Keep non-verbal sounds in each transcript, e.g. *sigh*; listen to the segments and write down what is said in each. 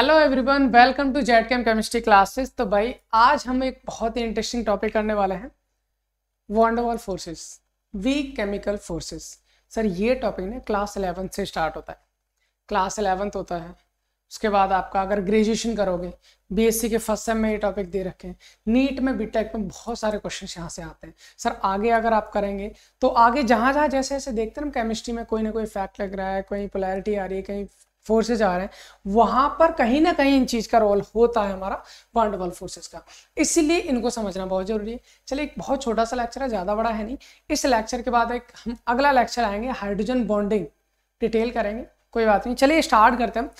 hello everyone welcome to Z chem chemistry classes तो भाई आज हम एक बहुत ही इंटरेस्टिंग टॉपिक करने वाले हैं van der Waals forces weak chemical forces sir ये टॉपिक ना क्लास एलेवंथ से स्टार्ट होता है क्लास एलेवंथ होता है उसके बाद आपका अगर ग्रेजुएशन करोगे बीएससी के फर्स्ट सेम में ये टॉपिक दे रखे हैं नीट में बीटेक में बहुत सारे क्वेश्चन यहाँ से आते हैं सर आगे अगर आप करेंगे तो आगे जहाँ जहाँ जैसे जैसे देखते हैं ना केमिस्ट्री में कोई ना कोई फैक्ट लग रहा है कहीं पोलैरिटी आ रही है कहीं फोर्सेज आ रहे हैं वहां पर कहीं ना कहीं इन चीज का रोल होता है हमारा बाउंड बल फोर्सेज का इसलिए इनको समझना बहुत जरूरी है चलिए एक बहुत छोटा सा लेक्चर है ज्यादा बड़ा है नहीं इस लेक्चर के बाद एक हम अगला लेक्चर आएंगे हाइड्रोजन बॉन्डिंग डिटेल करेंगे कोई बात नहीं चलिए स्टार्ट करते हैं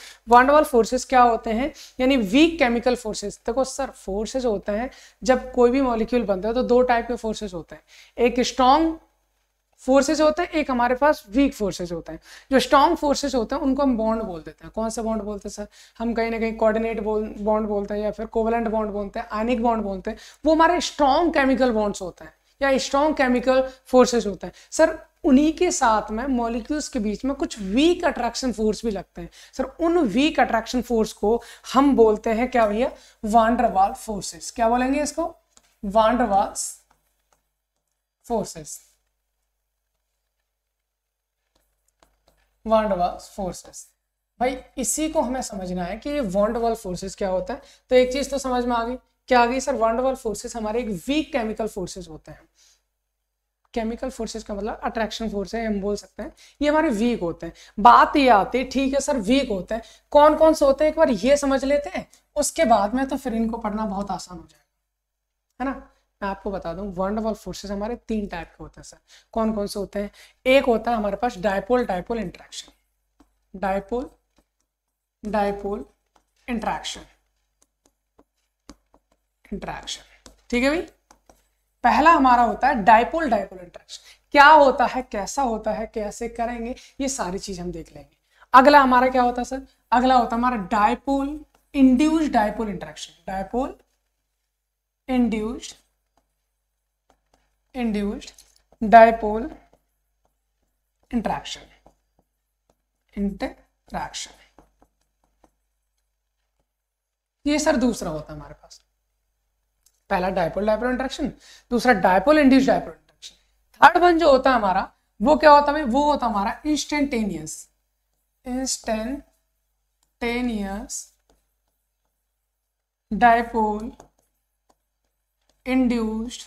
बल फोर्सेस क्या होते हैं यानी वीक केमिकल फोर्सेस देखो सर फोर्सेज होते हैं जब कोई भी मॉलिक्यूल बनता है तो दो टाइप के फोर्सेज होते हैं एक स्ट्रॉन्ग फोर्सेज होते हैं एक हमारे पास वीक फोर्सेज होते हैं जो स्ट्रॉन्ग फोर्सेज होते हैं उनको हम बॉन्ड बोल देते हैं कौन सा बॉन्ड बोलते हैं सर हम कहीं ना कहीं कोऑर्डिनेट बॉन्ड बोलते हैं या फिर कोवलेंट बॉन्ड बोलते हैं आनिक बॉन्ड बोलते हैं वो हमारे स्ट्रॉन्ग केमिकल बॉन्ड्स होते हैं या स्ट्रॉन्ग केमिकल फोर्सेज होते हैं सर उन्हीं के साथ में मॉलिक्यूल्स के बीच में कुछ वीक अट्रैक्शन फोर्स भी लगते हैं सर उन वीक अट्रैक्शन फोर्स को हम बोलते हैं क्या भैया वांडरवाल फोर्सेस क्या बोलेंगे इसको वांडरवाल फोर्सेस वांडवा फोर्सेस भाई इसी को हमें समझना है कि ये वॉन्डवाल फोर्सेस क्या होता है तो एक चीज तो समझ में आ गई क्या आ गई सर वॉन्डवाल फोर्सेस हमारे एक वीक केमिकल फोर्सेस होते हैं केमिकल फोर्सेस का मतलब अट्रैक्शन फोर्स है हम बोल सकते हैं ये हमारे वीक होते हैं बात ये आती है ठीक है सर वीक होते हैं कौन कौन से होते हैं एक बार ये समझ लेते हैं उसके बाद में तो फिर इनको पढ़ना बहुत आसान हो जाएगा है ना मैं आपको बता दूं वॉल फोर्सेस हमारे तीन टाइप के होते हैं सर कौन कौन से होते हैं एक होता है हमारे पास dipole dipole interaction dipole dipole interaction interaction ठीक है भाई पहला हमारा होता है डायपोल डायपोल इंट्रैक्शन क्या होता है कैसा होता है कैसे करेंगे ये सारी चीज हम देख लेंगे अगला हमारा क्या होता है सर अगला होता है हमारा dipole induced dipole interaction dipole induced induced dipole interaction interaction ये सर दूसरा होता है हमारे पास पहला डायपोल डायपोल इंटरेक्शन दूसरा dipole induce dipole interaction third one जो होता है हमारा वो क्या होता है वो होता हमारा instantaneous instantaneous dipole induced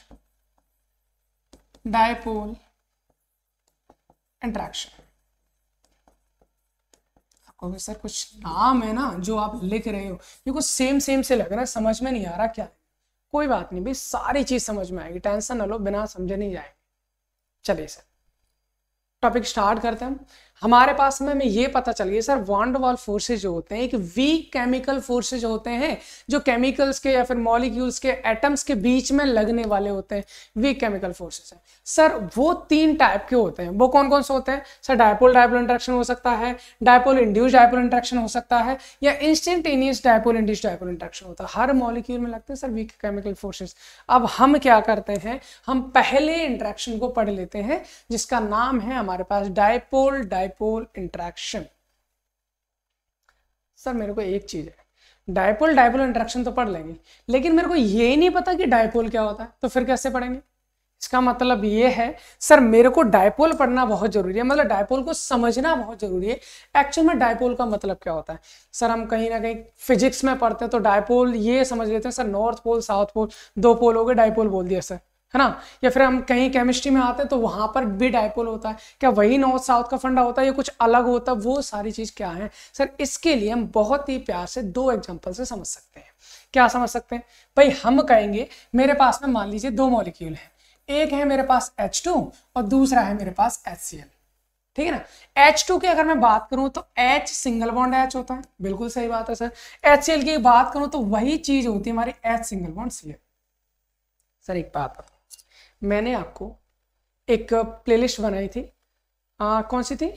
dipole interaction आपको भी सर कुछ नाम है ना जो आप लिख रहे हो ये कुछ सेम सेम से लग रहा है समझ में नहीं आ रहा क्या कोई बात नहीं भाई सारी चीज समझ में आएगी टेंशन ना लो बिना समझे नहीं जाएंगे चलिए सर टॉपिक स्टार्ट करते हैं हम हमारे पास में हमें ये पता चल गया सर वॉल फोर्सेज जो होते हैं एक वीक केमिकल फोर्सेज होते हैं जो केमिकल्स के या फिर मॉलिक्यूल्स के एटम्स के बीच में लगने वाले होते हैं वीक केमिकल फोर्सेज हैं सर वो तीन टाइप के होते हैं वो कौन कौन से होते हैं सर डायपोल डायपोल इंट्रैक्शन हो सकता है डायपोल इंड्यूस डायपोल इंट्रैक्शन हो सकता है या instantaneous dipole induce dipole interaction होता है हर मॉलिक्यूल में लगते हैं सर वीक केमिकल फोर्सेज अब हम क्या करते हैं हम पहले इंट्रैक्शन को पढ़ लेते हैं जिसका नाम है हमारे पास dipole dipole dipole interaction sir मेरे को एक चीज है डायपोल डायपोल इंट्रैक्शन तो पढ़ लेंगे लेकिन मेरे को ये नहीं पता कि डायपोल क्या होता है तो फिर कैसे पढ़ेंगे इसका मतलब ये है सर मेरे को डायपोल पढ़ना बहुत जरूरी है मतलब डायपोल को समझना बहुत जरूरी है एक्चुअल में डायपोल का मतलब क्या होता है सर हम कहीं ना कहीं फिजिक्स में पढ़ते हैं तो डायपोल ये समझ लेते हैं sir north pole south pole दो पोल हो गए डायपोल बोल दिया सर है ना या फिर हम कहीं केमिस्ट्री में आते हैं तो वहां पर भी डायपोल होता है क्या वही नॉर्थ साउथ का फंडा होता है या कुछ अलग होता है वो सारी चीज क्या है सर इसके लिए हम बहुत ही प्यार से दो एग्जाम्पल से समझ सकते हैं क्या समझ सकते हैं भाई हम कहेंगे मेरे पास में मान लीजिए दो मॉलिक्यूल हैं एक है मेरे पास H2 और दूसरा है मेरे पास एच ठीक है ना H2 की अगर मैं बात करूं तो H सिंगल बॉन्ड H होता है बिल्कुल सही बात है सर HCl की बात करूं तो वही चीज होती है हमारी H single bond Cl sir एक बात मैंने आपको एक प्लेलिस्ट बनाई थी आ, कौन सी थी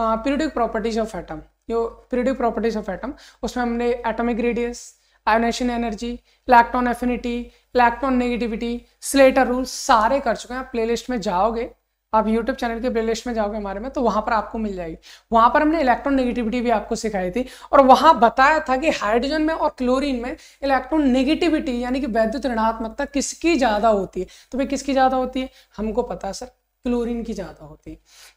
पीरियडिक प्रॉपर्टीज ऑफ एटम जो पीरियडिक प्रॉपर्टीज ऑफ एटम उसमें हमने atomic radius ionisation energy electron affinity electron negativity Slater rule सारे कर चुके हैं आप प्लेलिस्ट में जाओगे आप YouTube चैनल के प्लेलिस्ट में जाओगे हमारे में तो वहां पर आपको मिल जाएगी वहां पर हमने इलेक्ट्रॉन नेगेटिविटी भी आपको सिखाई थी और वहां बताया था कि हाइड्रोजन में और क्लोरीन में इलेक्ट्रॉन नेगेटिविटी यानी कि वैद्युत ऋणात्मकता किसकी ज्यादा होती है तो भाई किसकी ज्यादा होती है हमको पता सर क्लोरीन की ज़्यादा होती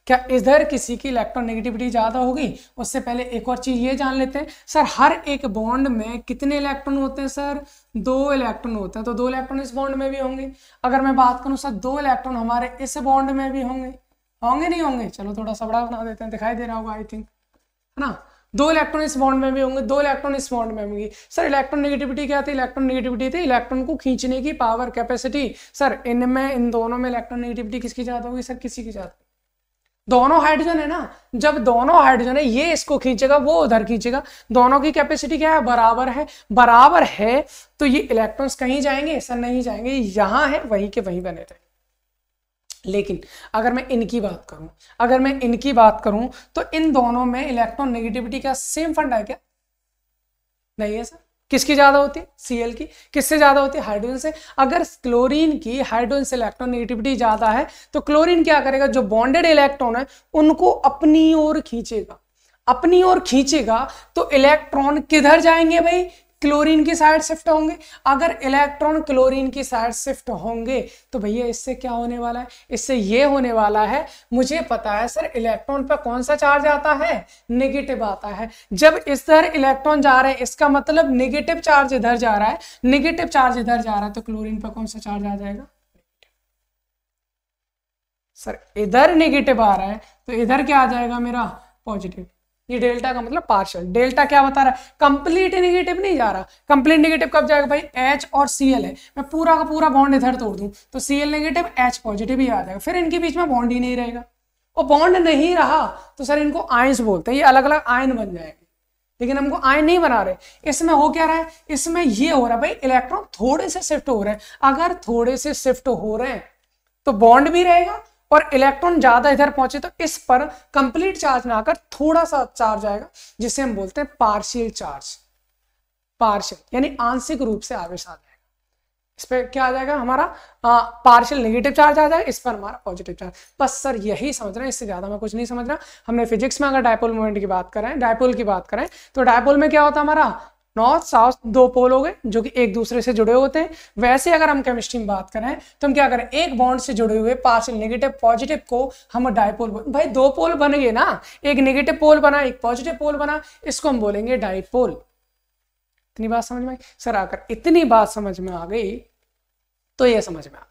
क्या इधर किसी की इलेक्ट्रोनेगेटिविटी ज़्यादा होगी उससे पहले एक और चीज़ ये जान लेते हैं सर हर एक बॉन्ड में कितने इलेक्ट्रॉन होते हैं सर दो इलेक्ट्रॉन होते हैं तो दो इलेक्ट्रॉन इस बॉन्ड में भी होंगे अगर मैं बात करूं सर दो इलेक्ट्रॉन हमारे इस बॉन्ड में भी होंगे होंगे नहीं होंगे चलो थोड़ा सा बड़ा बना देते हैं दिखाई दे रहा होगा आई थिंक है ना दो इलेक्ट्रॉन इस बॉन्ड में भी होंगे दो इलेक्ट्रॉन इस बॉन्ड में होंगे सर इलेक्ट्रॉन नेगेटिविटी क्या थी इलेक्ट्रॉन नेगेटिविटी थी इलेक्ट्रॉन को खींचने की पावर कैपेसिटी सर इनमें इन दोनों में इलेक्ट्रॉन नेगेटिविटी किसकी ज्यादा होगी सर किसी की ज्यादा दोनों हाइड्रोजन है ना जब दोनों हाइड्रोजन है ये इसको खींचेगा वो उधर खींचेगा दोनों की कैपेसिटी क्या है बराबर है बराबर है तो ये इलेक्ट्रॉन्स कहीं जाएंगे सर नहीं जाएंगे यहाँ है वहीं के वहीं बने रहे लेकिन अगर मैं इनकी बात करूं अगर मैं इनकी बात करूं तो इन दोनों में इलेक्ट्रॉन नेगेटिविटी का सेम फंड है क्या नहीं है सर किसकी ज्यादा होती है सीएल की किससे ज्यादा होती है हाइड्रोजन से अगर क्लोरीन की हाइड्रोजन से इलेक्ट्रॉन नेगेटिविटी ज्यादा है तो क्लोरीन क्या करेगा जो बॉन्डेड इलेक्ट्रॉन है उनको अपनी ओर खींचेगा अपनी ओर खींचेगा तो इलेक्ट्रॉन किधर जाएंगे भाई क्लोरीन की साइड शिफ्ट होंगे अगर इलेक्ट्रॉन क्लोरीन की साइड शिफ्ट होंगे तो भैया इससे क्या होने वाला है इससे ये होने वाला है मुझे पता है सर इलेक्ट्रॉन पर कौन सा चार्ज आता है नेगेटिव आता है जब इस तरह इलेक्ट्रॉन जा रहे हैं इसका मतलब नेगेटिव चार्ज इधर जा रहा है नेगेटिव चार्ज इधर जा रहा है तो क्लोरीन पर कौन सा चार्ज आ जाएगा सर इधर नेगेटिव आ रहा है तो इधर क्या आ जाएगा मेरा पॉजिटिव ये डेल्टा का मतलब पार्शियल डेल्टा क्या बता रहा है कंप्लीट निगेटिव नहीं जा रहा कंप्लीट निगेटिव कब जाएगा भाई एच और सी एल है मैं पूरा का पूरा बॉन्ड इधर तोड़ दूं तो C L negative H positive ही आ जाएगा फिर इनके बीच में बॉन्ड ही नहीं रहेगा और बॉन्ड नहीं रहा तो सर इनको आयंस बोलते हैं ये अलग अलग आयन बन जाएंगे लेकिन हमको आयन नहीं बना रहे इसमें हो क्या रहा है इसमें ये हो रहा है भाई इलेक्ट्रॉन थोड़े से शिफ्ट हो रहे हैं अगर थोड़े से शिफ्ट हो रहे हैं तो बॉन्ड भी रहेगा और इलेक्ट्रॉन ज्यादा इधर पहुंचे तो इस पर कंप्लीट चार्ज ना आकर थोड़ा सा चार्ज आएगा जिसे हम बोलते हैं पार्शियल चार्ज पार्शियल यानी आंशिक रूप से आवेश आ जाएगा इस पर क्या आ जाएगा हमारा पार्शियल नेगेटिव चार्ज आ जाएगा इस पर हमारा पॉजिटिव चार्ज बस सर यही समझ रहे हैं इससे ज़्यादा मैं कुछ नहीं समझ रहा हमने फिजिक्स में अगर डायपोल मोमेंट की बात करें डायपोल की बात करें तो डायपोल में क्या होता है हमारा नॉर्थ साउथ दो पोल हो गए जो कि एक दूसरे से जुड़े होते हैं वैसे अगर हम केमिस्ट्री में बात करें तो हम क्या करें एक बॉन्ड से जुड़े हुए पार्शियल नेगेटिव पॉजिटिव को हम डाइपोल भाई दो पोल बन गए ना एक नेगेटिव पोल बना एक पॉजिटिव पोल बना इसको हम बोलेंगे डाइपोल इतनी बात समझ में आई सर आकर इतनी बात समझ में आ गई तो यह समझ में आ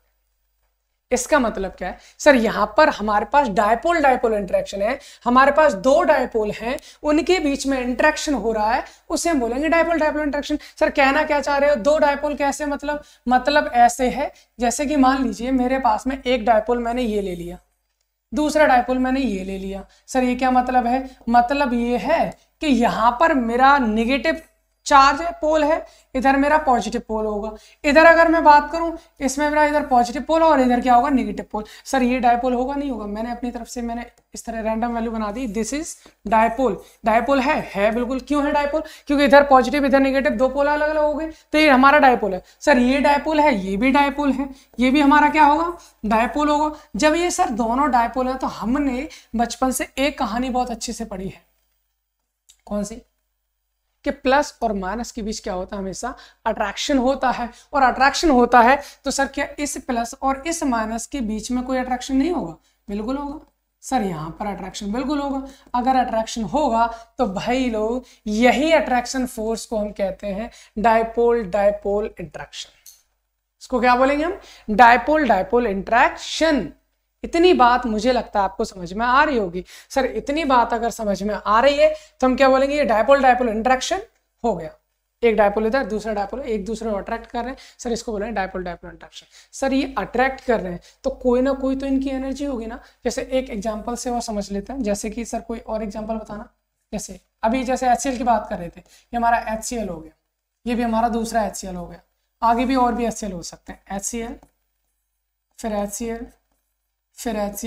इसका मतलब क्या है सर यहां पर हमारे पास डायपोल डायपोल इंट्रैक्शन है हमारे पास दो डायपोल हैं उनके बीच में इंट्रैक्शन हो रहा है उसे हम बोलेंगे डायपोल डायपोल इंट्रैक्शन सर कहना क्या चाह रहे हो दो डायपोल कैसे मतलब मतलब ऐसे है जैसे कि मान लीजिए मेरे पास में एक डायपोल मैंने ये ले लिया दूसरा डायपोल मैंने ये ले लिया सर ये क्या मतलब है मतलब ये है कि यहां पर मेरा निगेटिव चार्ज पोल है इधर मेरा पॉजिटिव पोल होगा इधर अगर मैं बात करूं इसमें मेरा इधर पॉजिटिव पोल और इधर क्या होगा नेगेटिव पोल सर ये डायपोल होगा नहीं होगा मैंने अपनी तरफ से मैंने इस तरह रैंडम वैल्यू बना दी दिस इज डायपोल डायपोल है है बिल्कुल क्यों है डायपोल क्योंकि इधर पॉजिटिव इधर निगेटिव दो पोल अलग अलग हो गए तो ये हमारा डायपोल है सर ये डायपोल है ये भी डायपोल है ये भी हमारा क्या होगा डायपोल होगा जब ये सर दोनों डायपोल है तो हमने बचपन से एक कहानी बहुत अच्छे से पढ़ी है कौन सी कि प्लस और माइनस के बीच क्या होता है हमेशा अट्रैक्शन होता है और अट्रैक्शन होता है तो सर क्या इस प्लस और इस माइनस के बीच में कोई अट्रैक्शन नहीं होगा बिल्कुल होगा सर यहाँ पर अट्रैक्शन बिल्कुल होगा अगर अट्रैक्शन होगा तो भाई लोग यही अट्रैक्शन फोर्स को हम कहते हैं डायपोल डायपोल इंट्रैक्शन इसको क्या बोलेंगे हम डायपोल डायपोल इंट्रैक्शन इतनी बात मुझे लगता है आपको समझ में आ रही होगी सर इतनी बात अगर समझ में आ रही है तो हम क्या बोलेंगे ये डायपोल डायपोल इंट्रैक्शन हो गया एक डायपोल इधर दूसरा डायपोल एक दूसरे को अट्रैक्ट कर रहे हैं सर इसको बोल रहे हैं डायपोल डायपोल इंट्रैक्शन सर ये अट्रैक्ट कर रहे हैं तो कोई ना कोई तो इनकी एनर्जी होगी ना जैसे एक एग्जाम्पल से और समझ लेते हैं जैसे कि सर कोई और एग्जाम्पल बताना जैसे अभी जैसे एच की बात कर रहे थे ये हमारा एच हो गया ये भी हमारा दूसरा एच हो गया आगे भी और भी एच हो सकते हैं एच फिर एच फिर एच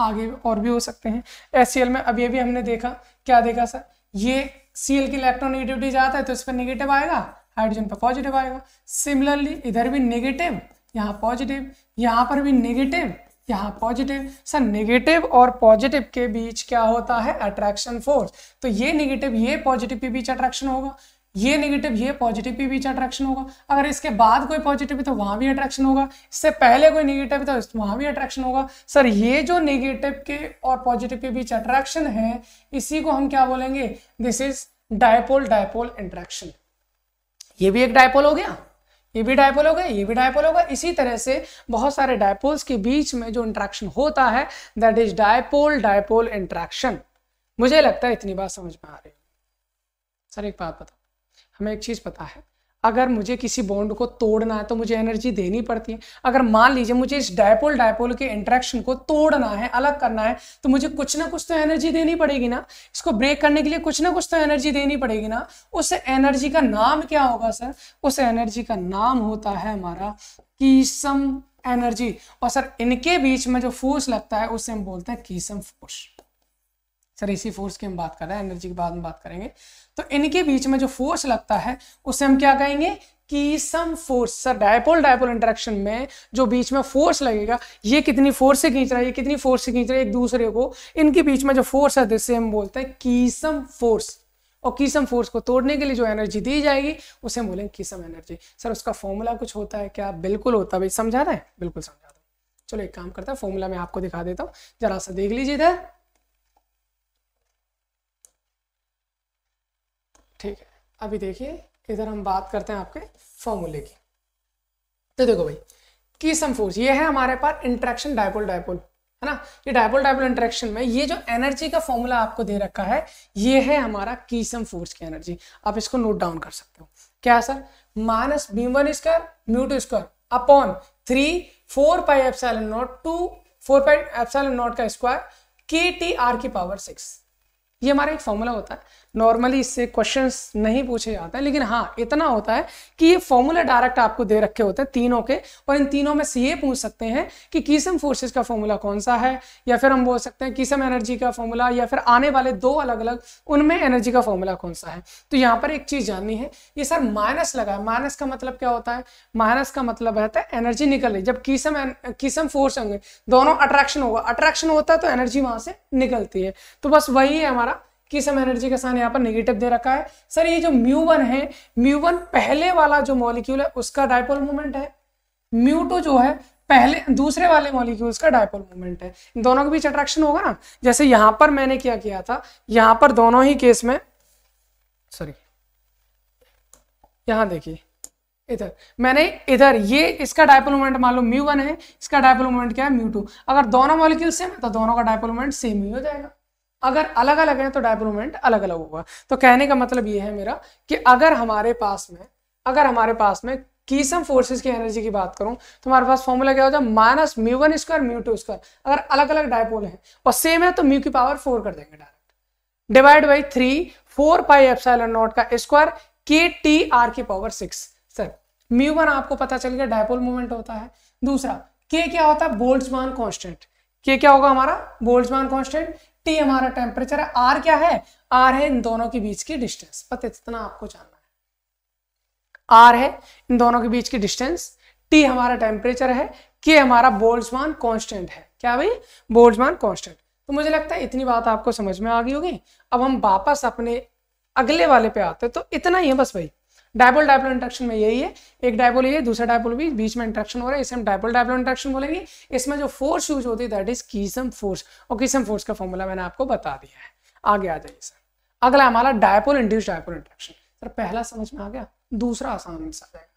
आगे और भी हो सकते हैं एच में अभी अभी हमने देखा क्या देखा सर ये सी एल की इलेक्ट्रोनेगेटिविटी जाता है तो इस पर निगेटिव आएगा हाइड्रोजन पर पॉजिटिव आएगा सिमिलरली इधर भी निगेटिव यहाँ पॉजिटिव यहाँ पर भी निगेटिव यहाँ पॉजिटिव सर नेगेटिव और पॉजिटिव के बीच क्या होता है अट्रैक्शन फोर्स तो ये नेगेटिव ये पॉजिटिव के बीच अट्रैक्शन होगा ये नेगेटिव ये पॉजिटिव के बीच अट्रैक्शन होगा अगर इसके बाद कोई पॉजिटिव है तो वहाँ भी अट्रैक्शन होगा इससे पहले कोई नेगेटिव है तो वहाँ भी अट्रैक्शन होगा सर ये जो नेगेटिव के और पॉजिटिव के बीच अट्रैक्शन है इसी को हम क्या बोलेंगे this is dipole dipole interaction ये भी एक डायपोल हो गया ये भी डायपोल हो गया ये भी डायपोल होगा इसी तरह से बहुत सारे डायपोल्स के बीच में जो इंट्रैक्शन होता है that is dipole dipole interaction मुझे लगता है इतनी बात समझ में आ रही है सर एक बात बताओ हमें एक चीज़ पता है अगर मुझे किसी बॉन्ड को तोड़ना है तो मुझे एनर्जी देनी पड़ती है अगर मान लीजिए मुझे इस डायपोल डायपोल के इंट्रैक्शन को तोड़ना है अलग करना है तो मुझे कुछ ना कुछ तो एनर्जी देनी पड़ेगी ना इसको ब्रेक करने के लिए कुछ ना कुछ तो एनर्जी देनी पड़ेगी ना उस एनर्जी का नाम क्या होगा सर उस एनर्जी का नाम होता है हमारा कीसम एनर्जी और सर इनके बीच में जो फोर्स लगता है उसे हम बोलते हैं कीसम फोर्स सर इसी फोर्स की हम बात कर रहे हैं एनर्जी की बात में बात करेंगे तो इनके बीच में जो फोर्स लगता है उसे हम क्या कहेंगे Keesom force sir dipole dipole interaction में जो बीच में फोर्स लगेगा ये कितनी फोर्स से खींच रहा है ये कितनी फोर्स से खींच रहा है एक दूसरे को इनके बीच में जो फोर्स है जिससे हम बोलते हैं कीसम फोर्स और कीसम फोर्स को तोड़ने के लिए जो एनर्जी दी जाएगी उसे हम बोलेंगे कीसम एनर्जी सर उसका फॉर्मूला कुछ होता है क्या बिल्कुल होता है भाई समझा रहे हैं बिल्कुल समझा रहे चलो एक काम करता है फॉर्मूला मैं आपको दिखा देता हूँ जरा सा देख लीजिए इधर ठीक है अभी देखिए इधर हम बात करते हैं आपके फॉर्मूले की तो देखो भाई की सम फोर्स ये है हमारे पास इंट्रैक्शन डायपोल डायपोल है ना ये डायपोल डायपोल इंट्रैक्शन में ये जो एनर्जी का फॉर्मूला आपको दे रखा है ये है हमारा कीसम फोर्स की एनर्जी आप इसको नोट डाउन कर सकते हो क्या sir minus B one square mu two square upon three four pi F nought two four pi F nought का स्क्वायर के टी आर की पावर सिक्स ये हमारा एक फॉर्मूला होता है नॉर्मली इससे क्वेश्चंस नहीं पूछे जाते हैं लेकिन हाँ इतना होता है कि ये फॉर्मूला डायरेक्ट आपको दे रखे होते हैं तीनों के और इन तीनों में से ये पूछ सकते हैं कि किसम फोर्सेस का फॉर्मूला कौन सा है या फिर हम बोल सकते हैं किसम एनर्जी का फॉर्मूला या फिर आने वाले दो अलग अलग उनमें एनर्जी का फॉर्मूला कौन सा है तो यहाँ पर एक चीज़ जाननी है ये सर माइनस लगा है माइनस का मतलब क्या होता है माइनस का मतलब रहता है एनर्जी निकल रही जब किसम किसम फोर्स होंगे दोनों अट्रैक्शन होगा अट्रैक्शन होता है तो एनर्जी वहां से निकलती है तो बस वही है हमारा किस हम एनर्जी का साइन यहाँ पर नेगेटिव दे रखा है सर ये जो म्यू वन है म्यू वन पहले वाला जो मॉलिक्यूल है उसका डायपोल मूवमेंट है म्यू टू जो है पहले दूसरे वाले मॉलिक्यूल का डायपोल मूवमेंट है दोनों के बीच अट्रैक्शन होगा ना जैसे यहां पर मैंने क्या किया था यहां पर दोनों ही केस में सॉरी यहां देखिए इधर मैंने इधर ये इसका डायपोल मोमेंट मान लो म्यू वन है इसका डायपोल मोमेंट क्या है म्यू टू अगर दोनों मॉलिक्यूल सेम है तो दोनों का डायपोल मोमेंट सेम ही हो जाएगा अगर अलग अलग है तो डायब्रोमेंट अलग अलग होगा तो कहने का मतलब ये है मेरा कि अगर हमारे पास में अगर हमारे पास में कीसम फोर्सेस की एनर्जी की बात करूं तो हमारे पास फॉर्मूला क्या हो जाए minus mu one square mu two square अगर अलग अलग डायपोल हैं और सेम है तो म्यू की पावर फोर कर देंगे direct divide by three four pi epsilon nought का स्क्वायर के टी आर की power six sir mu one आपको पता चल गया डायपोल मूवमेंट होता है दूसरा के क्या होता है बोल्ट्समान कांस्टेंट के क्या होगा हमारा बोल्ट्समान कांस्टेंट टी हमारा टेम्परेचर है आर क्या है आर है इन दोनों के बीच की डिस्टेंस बस इतना आपको जानना है आर है इन दोनों के बीच की डिस्टेंस टी हमारा टेम्परेचर है के हमारा बोल्समान कॉन्स्टेंट है क्या भाई बोल्समान कॉन्स्टेंट तो मुझे लगता है इतनी बात आपको समझ में आ गई होगी अब हम वापस अपने अगले वाले पे आते हैं तो इतना ही है बस भाई डायपोल डायपोल इंट्रैक्शन में यही है एक डायपोल ये दूसरा डायपोल भी बीच में इंट्रैक्शन हो रहा है इसे हम डायपोल डायपोल इंट्रैक्शन बोलेंगे इसमें जो फोर्स यूज होती है दैट इज कीसम फोर्स और कीसम फोर्स का फॉर्मूला मैंने आपको बता दिया है आगे आ जाइए सर अगला हमारा dipole induce dipole interaction sir पहला समझ में आ गया दूसरा आसान से आ जाएगा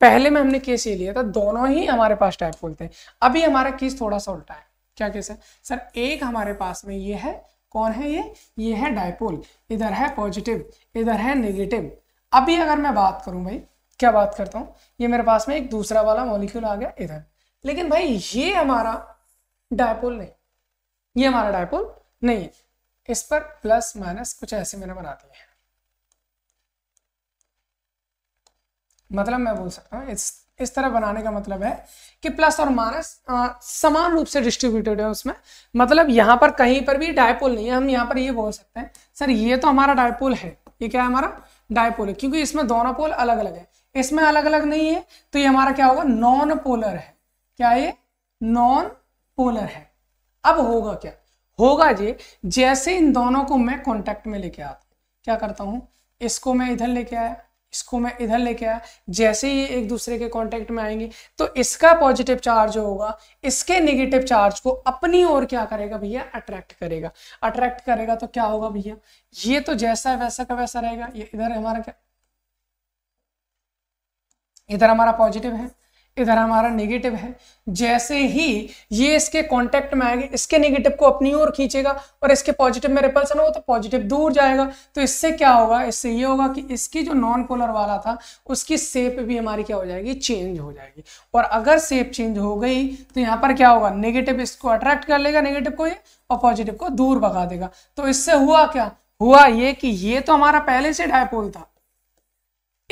पहले में हमने केस ये लिया था दोनों ही हमारे पास डायपोल थे अभी हमारा केस थोड़ा सा उल्टा है क्या केस है सर एक हमारे पास में ये है कौन है ये ये है डायपोल इधर है पॉजिटिव इधर है नेगेटिव अभी अगर मैं बात करूं भाई क्या बात करता हूँ ये मेरे पास में एक दूसरा वाला मॉलिक्यूल आ गया इधर लेकिन भाई ये हमारा डायपोल नहीं ये हमारा डायपोल नहीं है इस पर प्लस माइनस कुछ ऐसे मैंने बना दिए हैं मतलब मैं बोल सकता हूँ इस इस तरह बनाने का मतलब है कि प्लस और माइनस समान रूप से डिस्ट्रीब्यूटेड है उसमें मतलब यहाँ पर कहीं पर भी डायपोल नहीं है हम यहाँ पर ये बोल सकते हैं सर ये तो हमारा डायपोल है ये क्या है हमारा डायपोलर क्योंकि इसमें दोनों पोल अलग अलग है इसमें अलग अलग नहीं है तो ये हमारा क्या होगा नॉन पोलर है क्या ये नॉन पोलर है अब होगा क्या होगा ये जैसे इन दोनों को मैं कॉन्टेक्ट में लेके आता क्या करता हूं इसको मैं इधर लेके आया इसको मैं इधर लेके आया जैसे ये एक दूसरे के कांटेक्ट में आएंगे तो इसका पॉजिटिव चार्ज होगा इसके नेगेटिव चार्ज को अपनी ओर क्या करेगा भैया अट्रैक्ट करेगा अट्रैक्ट करेगा तो क्या होगा भैया ये तो जैसा है वैसा का वैसा रहेगा ये इधर हमारा क्या इधर हमारा पॉजिटिव है इधर हमारा नेगेटिव है जैसे ही ये इसके कांटेक्ट में आएगी इसके नेगेटिव को अपनी ओर खींचेगा और इसके पॉजिटिव में रिपल्सन होगा तो पॉजिटिव दूर जाएगा तो इससे क्या होगा इससे ये होगा कि इसकी जो नॉन पोलर वाला था उसकी सेप भी हमारी क्या हो जाएगी चेंज हो जाएगी और अगर सेप चेंज हो गई तो यहाँ पर क्या होगा नेगेटिव इसको अट्रैक्ट कर लेगा नेगेटिव को ये और पॉजिटिव को दूर भगा देगा तो इससे हुआ क्या हुआ ये कि ये तो हमारा पहले से डायपोल था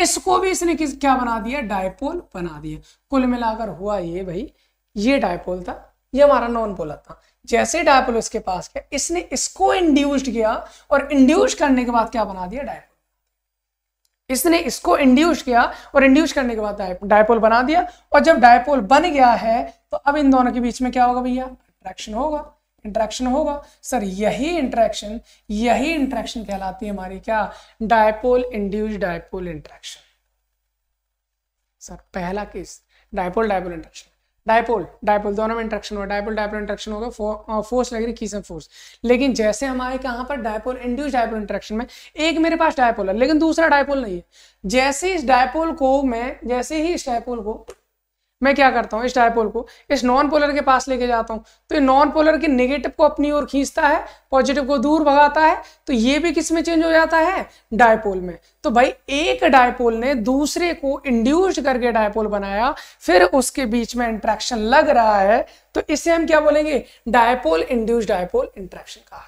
इसको भी इसने किस क्या बना दिया डायपोल बना दिया कुल मिलाकर हुआ ये भाई ये डायपोल था ये हमारा नॉन पोलर था जैसे डायपोल इसके पास गया इसने इसको इंड्यूस्ड किया और इंड्यूस करने के बाद क्या बना दिया डायपोल इसने इसको इंड्यूस किया और इंड्यूस करने के बाद डायपोल बना दिया और जब डायपोल बन गया है तो अब इन दोनों के बीच में क्या होगा भैया अट्रैक्शन होगा इंट्रैक्शन होगा सर यही इंट्रैक्शन यही इंट्रैक्शन कहलाती है हमारी क्या dipole induce dipole interaction sir पहला case dipole dipole interaction dipole dipole दोनों में इंट्रैक्शन होगा डायपोल डायपोल इंट्रैक्शन होगा फोर्स लग रही कीसम फोर्स लेकिन जैसे हमारे कहाँ पर डायपोल इंड्यूस डायपोल इंट्रैक्शन में एक मेरे पास डायपोल है लेकिन दूसरा डायपोल नहीं है जैसे इस डायपोल को मैं जैसे ही इस डायपोल को मैं क्या करता हूँ इस डायपोल को इस नॉन पोलर के पास लेके जाता हूँ तो ये नॉन पोलर के नेगेटिव को अपनी ओर खींचता है पॉजिटिव को दूर भगाता है तो ये भी किस में चेंज हो जाता है डायपोल में तो भाई एक डायपोल ने दूसरे को इंड्यूस्ड करके डायपोल बनाया फिर उसके बीच में इंट्रैक्शन लग रहा है तो इसे हम क्या बोलेंगे डायपोल इंड्यूस डायपोल इंट्रैक्शन कहा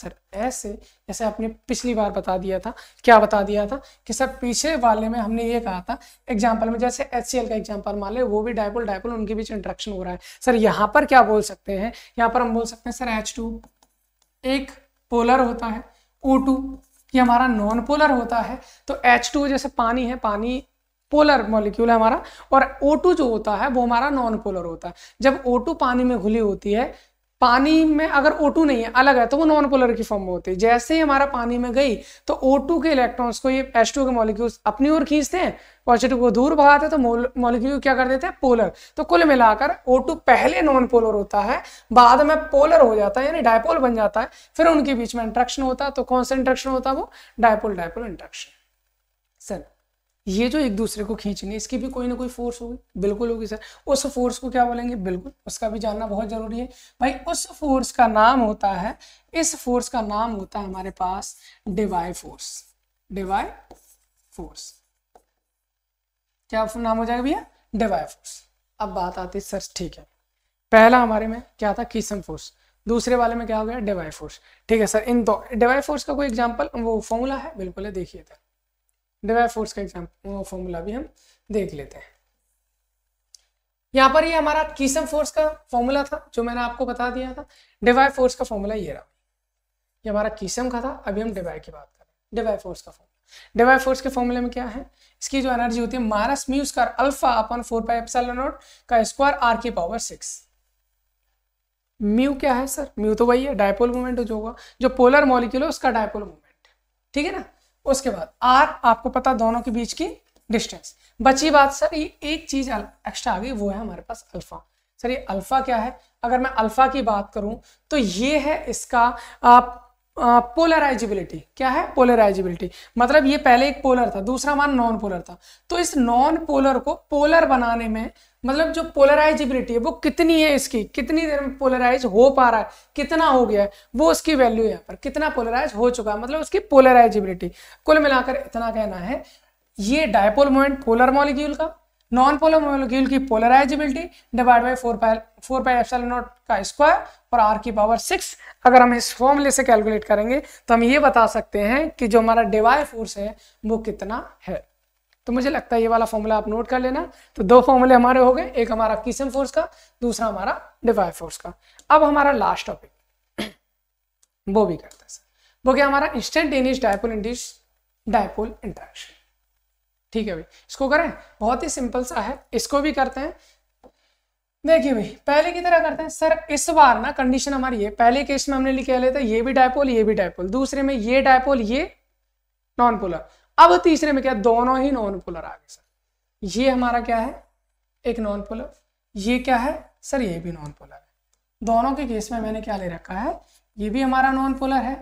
सर ऐसे जैसे आपने पिछली बार बता दिया था क्या बता दिया था कि सर पीछे वाले में हमने ये कहा था एग्जाम्पल में जैसे एच का एग्जाम्पल मान ले वो भी डायपोल डायपोल उनके बीच इंट्रेक्शन हो रहा है सर यहाँ पर क्या बोल सकते हैं यहाँ पर हम बोल सकते हैं सर एच एक पोलर होता है ओ ये हमारा नॉन पोलर होता है तो एच जैसे पानी है पानी पोलर मॉलिक्यूल है हमारा और O2 जो होता है वो हमारा नॉन पोलर होता है जब O2 पानी में घुली होती है पानी में अगर O2 नहीं है अलग है तो वो नॉन पोलर की फॉर्म में होती है जैसे ही हमारा पानी में गई तो O2 के इलेक्ट्रॉन्स को ये एस के मॉलिक्यूल्स अपनी ओर खींचते हैं पॉजिटिव को दूर भगाते हैं तो मॉलिक्यूल क्या कर देते हैं पोलर तो कुल मिलाकर O2 पहले नॉन पोलर होता है बाद में पोलर हो जाता है यानी डायपोल बन जाता है फिर उनके बीच में इंट्रक्शन होता है तो कौन सा इंट्रक्शन होता है वो डायपोल डायपोल इंट्रक्शन सर ये जो एक दूसरे को खींचेंगे इसकी भी कोई ना कोई फोर्स होगी बिल्कुल होगी सर उस फोर्स को क्या बोलेंगे बिल्कुल उसका भी जानना बहुत जरूरी है भाई उस फोर्स का नाम होता है इस फोर्स का नाम होता है हमारे पास डिवाई फोर्स डिवाई फोर्स क्या नाम हो जाएगा भैया डिवाई फोर्स अब बात आती सर ठीक है पहला हमारे में क्या था किसम फोर्स दूसरे वाले में क्या हो गया डिवाई फोर्स ठीक है सर इन दो डिवाई फोर्स का कोई एग्जाम्पल वो फॉर्मूला है बिल्कुल है देखिए था डिवाई फोर्स का एग्जाम्पल फॉर्मूला भी हम देख लेते हैं यहाँ पर ये हमारा कीसम फोर्स का फॉर्मूला था जो मैंने आपको बता दिया था डिवाई फोर्स का फॉर्मूला ये रहा ये हमारा कीसम का था अभी हम डिवाई की बात करें डिवाई फोर्स का फॉर्मूला डिवाई फोर्स के फॉर्मूले में क्या है इसकी जो एनर्जी होती है minus mu square alpha upon four pi epsilon nought का स्क्वायर आर की पावर सिक्स म्यू क्या है सर म्यू तो वही है डायपोल मोमेंट जो होगा जो पोलर मॉलिक्यूल है उसका डायपोल मोमेंट ठीक है ना उसके बाद आर आपको पता दोनों के बीच की डिस्टेंस बची बात सर ये एक चीज एक्स्ट्रा आ गई वो है हमारे पास अल्फा सर ये अल्फा क्या है अगर मैं अल्फा की बात करूं तो ये है इसका आप पोलराइजिबिलिटी uh, क्या है पोलराइजिबिलिटी मतलब ये पहले एक पोलर था दूसरा मान नॉन पोलर था तो इस नॉन पोलर को पोलर बनाने में मतलब जो पोलराइजेबिलिटी है वो कितनी है इसकी कितनी देर में पोलराइज हो पा रहा है कितना हो गया है वो उसकी वैल्यू यहाँ पर कितना पोलराइज हो चुका है मतलब उसकी पोलराइजिबिलिटी कुल मिलाकर इतना कहना है ये डायपोल मोमेंट पोलर मॉलिक्यूल का नॉन पोलर मॉलिक्यूल की polarisability divide by four pi four pi F nought का स्क्वायर और आर की पावर सिक्स अगर हम इस फॉर्मूले से कैलकुलेट करेंगे तो हम ये बता सकते हैं कि जो हमारा डिवाइड फोर्स है वो कितना है तो मुझे लगता है ये वाला फॉर्मूला आप नोट कर लेना तो दो फॉर्मूले हमारे हो गए एक हमारा किसम फोर्स का दूसरा हमारा डिवाई फोर्स का अब हमारा लास्ट टॉपिक *clears throat* वो भी करता है वो क्या हमारा instantaneous dipole induce dipole interaction ठीक है भाई इसको करें बहुत ही सिंपल सा है इसको भी करते हैं देखिए भाई पहले की तरह करते हैं सर इस बार ना कंडीशन हमारी है पहले केस में हमने लिखे लेते तो ये भी डायपोल ये भी डायपोल दूसरे में ये डायपोल ये नॉन पोलर अब तीसरे में क्या दोनों ही नॉन पोलर आ गए सर ये हमारा क्या है एक नॉन पोलर ये क्या है सर ये भी नॉन पोलर है दोनों के केस में मैंने क्या ले रखा है ये भी हमारा नॉन पोलर है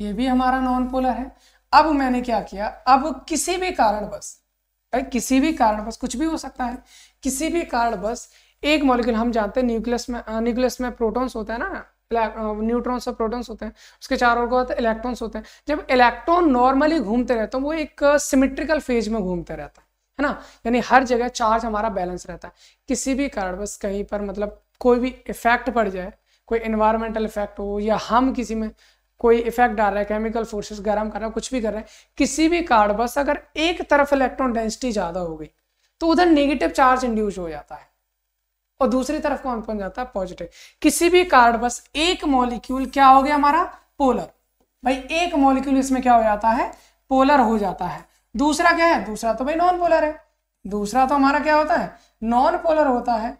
ये भी हमारा नॉन पोलर है अब मैंने क्या किया अब किसी भी कारण भाई किसी भी कारण बस कुछ भी हो सकता है किसी भी कारण बस एक मॉलिक्यूल हम जानते हैं न्यूक्लियस में न्यूक्लियस में प्रोटॉन्स होता है ना न्यूट्रॉन्स और प्रोटॉन्स होते हैं उसके चारों ओर को इलेक्ट्रॉन्स होते हैं जब इलेक्ट्रॉन नॉर्मली घूमते रहते हैं वो एक सिमेट्रिकल फेज में घूमते रहते हैं है ना यानी हर जगह चार्ज हमारा बैलेंस रहता है किसी भी कारण बस कहीं पर मतलब कोई भी इफेक्ट पड़ जाए कोई इन्वायरमेंटल इफेक्ट हो या हम किसी में कोई इफेक्ट डाल रहे हैं केमिकल फोर्सेस गर्म कर रहे हैं कुछ भी कर रहे हैं किसी भी बस अगर एक तरफ इलेक्ट्रॉन डेंसिटी ज़्यादा हो गई तो उधर नेगेटिव चार्ज इंड्यूस हो जाता है और दूसरी तरफ कौन कौन जाता है पॉजिटिव किसी भी कार्ड बस एक मॉलिक्यूल क्या हो गया हमारा पोलर भाई एक मॉलिक्यूल इसमें क्या हो जाता है पोलर हो जाता है दूसरा क्या है दूसरा तो भाई नॉन पोलर है दूसरा तो हमारा क्या होता है नॉन पोलर होता है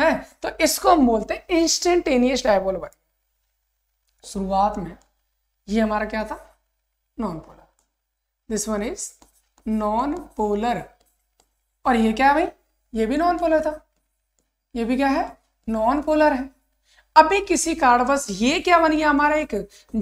है तो इसको हम बोलते हैं इंस्टेंटेनियस डायपोल भाई शुरुआत में ये हमारा क्या था non polar this one is non polar और ये क्या भाई ये भी नॉन पोलर था ये भी क्या है नॉन पोलर है अभी किसी कारणवश ये क्या बन गया हमारा एक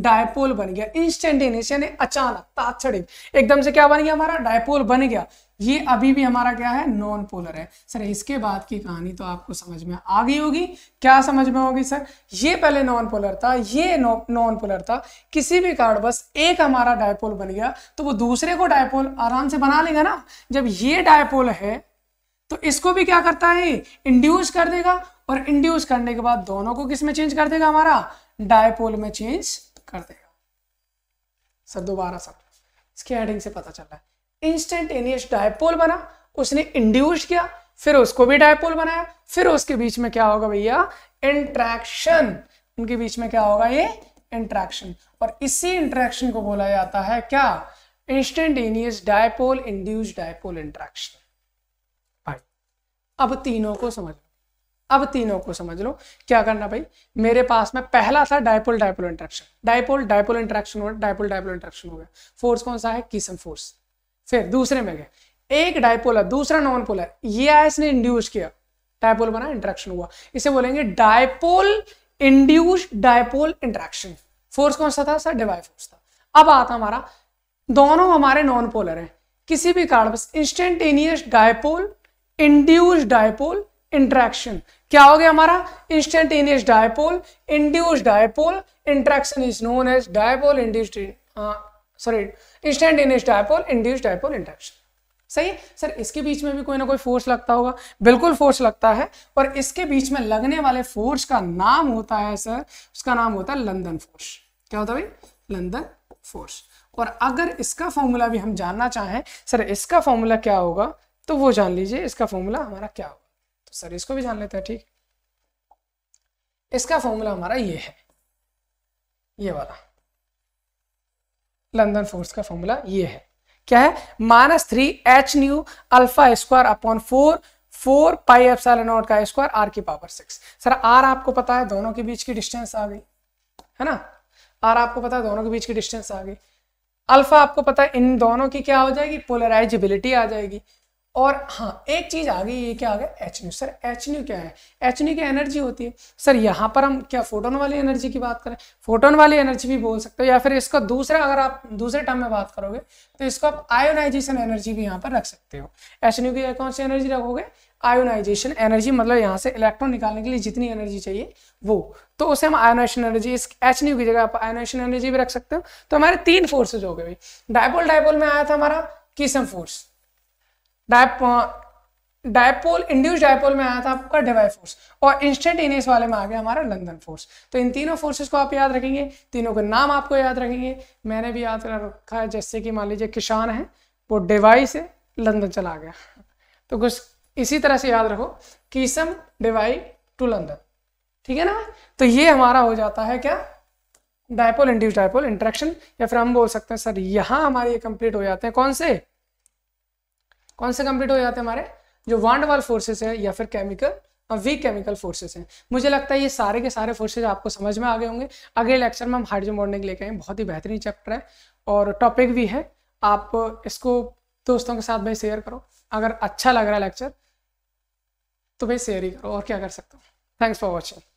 डायपोल बन गया इंस्टेंटेनियस यानी अचानक तात्क्षणिक एकदम से क्या बन गया हमारा डायपोल बन गया ये अभी भी हमारा क्या है नॉन पोलर है सर इसके बाद की कहानी तो आपको समझ में आ गई होगी क्या समझ में होगी सर ये पहले नॉन पोलर था ये नॉन पोलर था किसी भी कारण बस एक हमारा डायपोल बन गया तो वो दूसरे को डायपोल आराम से बना लेगा ना जब ये डायपोल है तो इसको भी क्या करता है इंड्यूस कर देगा और इंड्यूस करने के बाद दोनों को किस में चेंज कर देगा हमारा डायपोल में चेंज कर देगा सर दोबारा सब इसके हेडिंग से पता चल रहा है इंस्टेंटेनियस डायपोल बना उसने इंड्यूस किया फिर उसको भी डायपोल बनाया फिर उसके बीच में क्या होगा भैया इंट्रैक्शन उनके बीच में क्या होगा ये इंट्रैक्शन और इसी इंट्रैक्शन को बोला जाता है क्या instantaneous dipole induce dipole interaction अब तीनों को समझ लो अब तीनों को समझ लो क्या करना भाई मेरे पास में पहला था dipole dipole interaction dipole dipole interaction हो डायपोल डायपोल इंट्रैक्शन हो गया फोर्स कौन सा है किसम फोर्स फिर दूसरे में गए एक है दूसरा नॉन पोलर ये आया इसने इंड्यूस किया डायपोल बना इंट्रैक्शन हुआ इसे बोलेंगे dipole induce dipole interaction force कौन सा था सर डिवाई फोर्स था अब आता हमारा दोनों हमारे नॉन पोलर हैं किसी भी कारण बस instantaneous dipole induce dipole interaction क्या हो गया हमारा instantaneous dipole induce dipole interaction is known as dipole induced sorry instantaneous dipole induce dipole interaction सही है सर इसके बीच में भी कोई ना कोई फोर्स लगता होगा बिल्कुल फोर्स लगता है और इसके बीच में लगने वाले फोर्स का नाम होता है सर उसका नाम होता है लंदन फोर्स क्या होता है भाई लंदन फोर्स और अगर इसका फॉर्मूला भी हम जानना चाहें सर इसका फॉर्मूला क्या होगा तो वो जान लीजिए इसका फॉर्मूला हमारा क्या होगा तो सर इसको भी जान लेते हैं ठीक इसका फॉर्मूला हमारा ये है ये वाला लंदन फोर्स का फॉर्मूला ये है क्या है minus three H nu alpha square upon four four pi F nought का स्क्वायर आर की पावर सिक्स सर आर आपको पता है दोनों के बीच की डिस्टेंस आ गई है ना आर आपको पता है दोनों के बीच की डिस्टेंस आ गई अल्फा आपको पता है इन दोनों की क्या हो जाएगी पोलराइजिबिलिटी आ जाएगी और हाँ एक चीज़ आ गई ये क्या आ गया H nu sir H nu क्या है एच न्यू क्या एनर्जी होती है सर यहाँ पर हम क्या फोटोन वाली एनर्जी की बात करें फोटोन वाली एनर्जी भी बोल सकते हो या फिर इसका दूसरा अगर आप दूसरे टर्म में बात करोगे तो इसको आप आयोनाइजेशन एनर्जी भी यहाँ पर रख सकते हो एच न्यू की कौन सी एनर्जी रखोगे आयोनाइजेशन एनर्जी मतलब यहाँ से इलेक्ट्रॉन निकालने के लिए जितनी एनर्जी चाहिए वो तो उसे हम आयोनाइजेशन एनर्जी इस एच न्यू की जगह आप आयोनाइजेशन एनर्जी भी रख सकते हो तो हमारे तीन फोर्सेज हो गए भाई डायपोल डायपोल में आया था हमारा किसम फोर्स डायपोल इंड्यूस डायपोल में आया था आपका डिवाई फोर्स और इंस्टेंटेनियस वाले में आ गया हमारा लंदन फोर्स तो इन तीनों फोर्सेस को आप याद रखेंगे तीनों के नाम आपको याद रखेंगे मैंने भी याद कर रखा है जैसे कि मान लीजिए किसान है वो डिवाई से लंदन चला गया तो कुछ इसी तरह से याद रखो किसम डिवाई टू लंदन ठीक है ना तो ये हमारा हो जाता है क्या डायपोल इंड्यूस डायपोल इंट्रैक्शन या फिर हम बोल सकते हैं सर यहाँ हमारे ये कंप्लीट हो जाते हैं कौन से कौन से कंप्लीट हो जाते हैं हमारे जो वांड वाल फोर्सेस है या फिर केमिकल वीक केमिकल फोर्सेस हैं मुझे लगता है ये सारे के सारे फोर्सेज आपको समझ में आ गए होंगे अगले लेक्चर में हम हाइड्रोजन बॉन्डिंग लेके आए बहुत ही बेहतरीन चैप्टर है और टॉपिक भी है आप इसको दोस्तों के साथ भाई शेयर करो अगर अच्छा लग रहा है लेक्चर तो भाई शेयर ही करो और क्या कर सकता हूँ थैंक्स फॉर वॉचिंग